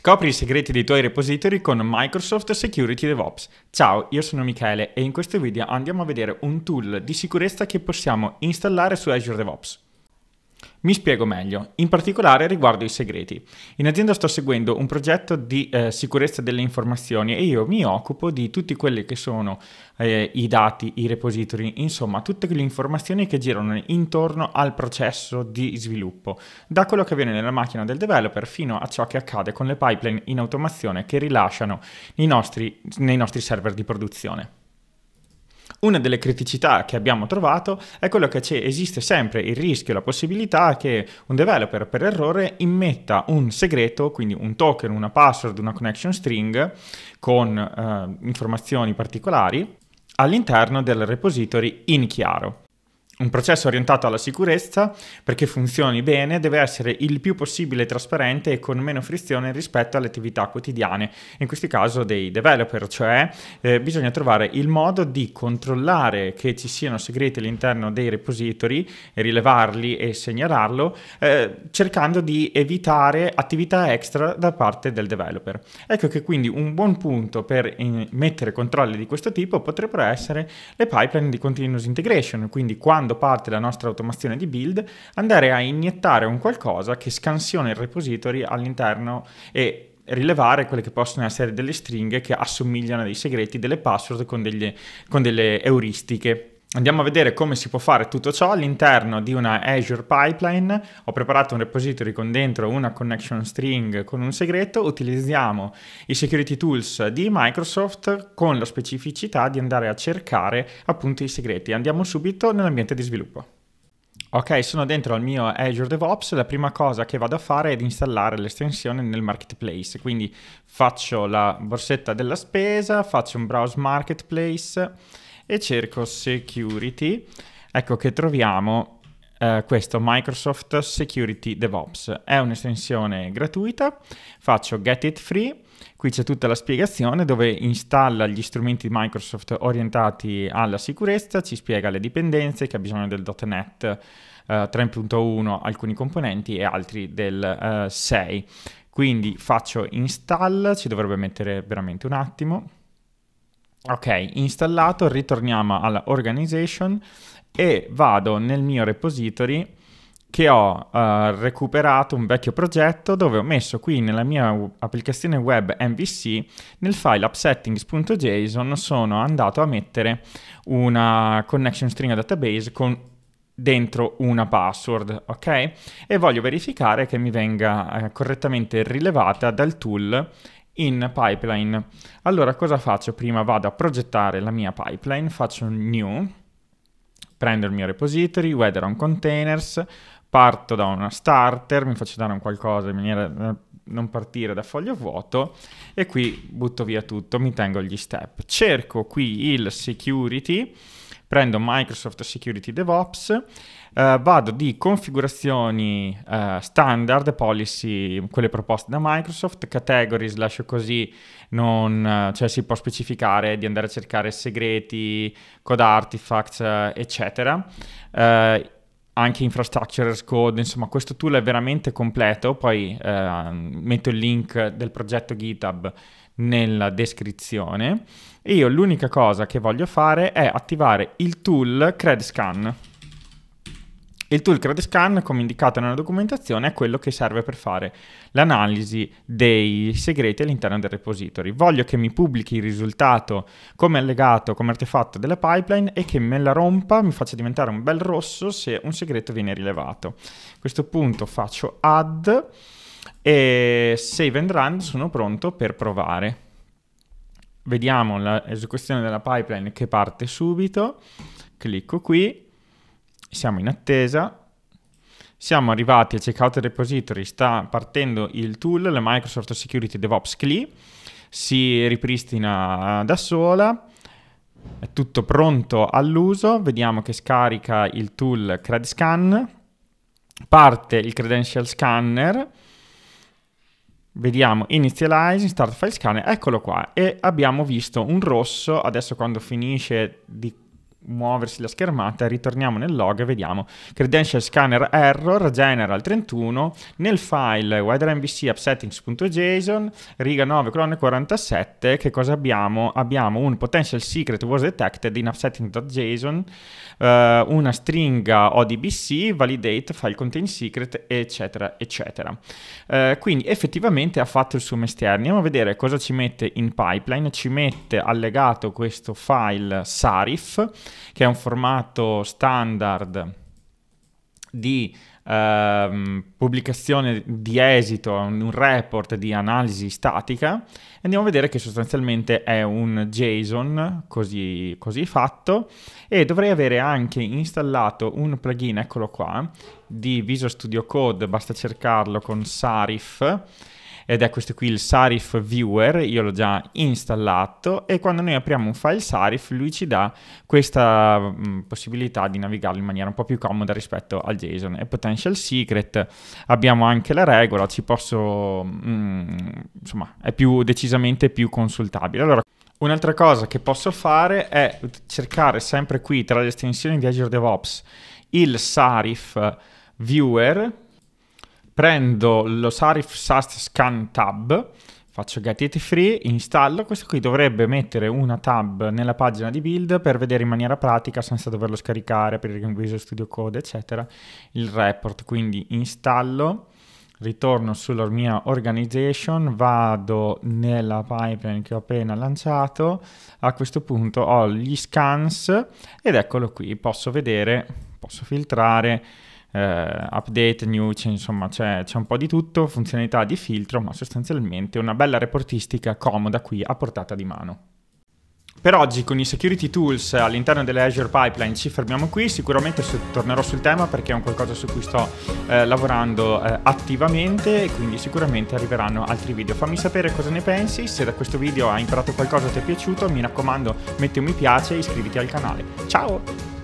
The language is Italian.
Scopri i segreti dei tuoi repository con Microsoft Security DevOps. Ciao, io sono Michele e in questo video andiamo a vedere un tool di sicurezza che possiamo installare su Azure DevOps. Mi spiego meglio, in particolare riguardo i segreti. In azienda sto seguendo un progetto di eh, sicurezza delle informazioni e io mi occupo di tutti quelli che sono eh, i dati, i repository, insomma tutte le informazioni che girano intorno al processo di sviluppo, da quello che avviene nella macchina del developer fino a ciò che accade con le pipeline in automazione che rilasciano nostri, nei nostri server di produzione. Una delle criticità che abbiamo trovato è quello che esiste sempre il rischio, la possibilità che un developer per errore immetta un segreto, quindi un token, una password, una connection string con eh, informazioni particolari all'interno del repository in chiaro. Un processo orientato alla sicurezza, perché funzioni bene, deve essere il più possibile trasparente e con meno frizione rispetto alle attività quotidiane, in questo caso dei developer, cioè eh, bisogna trovare il modo di controllare che ci siano segreti all'interno dei repository, rilevarli e segnalarlo, eh, cercando di evitare attività extra da parte del developer. Ecco che quindi un buon punto per in, eh, mettere controlli di questo tipo potrebbero essere le pipeline di continuous integration, quindi quando quando parte la nostra automazione di build, andare a iniettare un qualcosa che scansiona il repository all'interno e rilevare quelle che possono essere delle stringhe che assomigliano a dei segreti, delle password con, degli, con delle euristiche. Andiamo a vedere come si può fare tutto ciò all'interno di una Azure Pipeline. Ho preparato un repository con dentro una connection string con un segreto. Utilizziamo i security tools di Microsoft con la specificità di andare a cercare appunto i segreti. Andiamo subito nell'ambiente di sviluppo. Ok, sono dentro al mio Azure DevOps, la prima cosa che vado a fare è di installare l'estensione nel marketplace, quindi faccio la borsetta della spesa, faccio un browse marketplace, e cerco security, ecco che troviamo eh, questo Microsoft Security DevOps. È un'estensione gratuita, faccio get it free, qui c'è tutta la spiegazione dove installa gli strumenti Microsoft orientati alla sicurezza, ci spiega le dipendenze, che ha bisogno del.NET uh, 3.1, alcuni componenti e altri del uh, eh, 6. Quindi faccio install, ci dovrebbe mettere veramente un attimo. Ok, installato, ritorniamo alla organization e vado nel mio repository che ho uh, recuperato un vecchio progetto dove ho messo qui nella mia applicazione web MVC nel file upsettings.json sono andato a mettere una connection string database con dentro una password, ok? E voglio verificare che mi venga eh, correttamente rilevata dal tool in pipeline. Allora cosa faccio? Prima vado a progettare la mia pipeline, faccio un new, prendo il mio repository, weather on containers, parto da una starter, mi faccio dare un qualcosa in maniera da eh, non partire da foglio vuoto e qui butto via tutto, mi tengo gli step. Cerco qui il security prendo Microsoft Security DevOps, eh, vado di configurazioni eh, standard, policy, quelle proposte da Microsoft, categories lascio così, non, eh, cioè si può specificare di andare a cercare segreti, code artifacts, eh, eccetera. Eh, anche infrastructure as code, insomma questo tool è veramente completo, poi eh, metto il link del progetto GitHub nella descrizione. io l'unica cosa che voglio fare è attivare il tool CredScan. Il tool CredScan, come indicato nella documentazione, è quello che serve per fare l'analisi dei segreti all'interno del repository. Voglio che mi pubblichi il risultato come allegato, come artefatto della pipeline e che me la rompa, mi faccia diventare un bel rosso se un segreto viene rilevato. A questo punto faccio add e save and run sono pronto per provare. Vediamo l'esecuzione della pipeline che parte subito. Clicco qui. Siamo in attesa. Siamo arrivati al checkout repository, sta partendo il tool, la Microsoft Security DevOps CLI, si ripristina da sola, è tutto pronto all'uso, vediamo che scarica il tool CredScan, parte il credential scanner, Vediamo Initialize, Start File Scanner, eccolo qua e abbiamo visto un rosso, adesso quando finisce di muoversi la schermata, ritorniamo nel log e vediamo credential scanner error general 31 nel file widermvc upsettings.json riga 9 colonne 47 che cosa abbiamo? Abbiamo un potential secret was detected in upsettings.json eh, una stringa odbc validate file contain secret eccetera eccetera eh, quindi effettivamente ha fatto il suo mestiere andiamo a vedere cosa ci mette in pipeline ci mette allegato questo file sarif che è un formato standard di ehm, pubblicazione di esito, un report di analisi statica. Andiamo a vedere che sostanzialmente è un JSON così, così fatto e dovrei avere anche installato un plugin, eccolo qua, di Visual Studio Code, basta cercarlo con Sarif ed è questo qui il Sarif Viewer, io l'ho già installato e quando noi apriamo un file Sarif lui ci dà questa mh, mm, possibilità di navigarlo in maniera un po' più comoda rispetto al JSON e Potential Secret abbiamo anche la regola, ci posso mh, mm, insomma è più decisamente più consultabile. Allora, Un'altra cosa che posso fare è cercare sempre qui tra le estensioni di Azure DevOps il Sarif Viewer prendo lo Sarif Sast Scan Tab, faccio Get It Free, installo, questo qui dovrebbe mettere una tab nella pagina di build per vedere in maniera pratica, senza doverlo scaricare per il Visual Studio Code, eccetera, il report. Quindi installo, ritorno sulla mia organization, vado nella pipeline che ho appena lanciato, a questo punto ho gli scans ed eccolo qui, posso vedere, posso filtrare, eh, update, new, c'è, insomma c'è, c'è, un po' di tutto, funzionalità di filtro, ma sostanzialmente una bella reportistica comoda qui a portata di mano. Per oggi con i security tools all'interno delle Azure Pipeline ci fermiamo qui, sicuramente tornerò sul tema perché è un qualcosa su cui sto eh, lavorando eh, attivamente e quindi sicuramente arriveranno altri video. Fammi sapere cosa ne pensi, se da questo video hai imparato qualcosa ti è piaciuto mi raccomando metti un mi piace e iscriviti al canale. Ciao!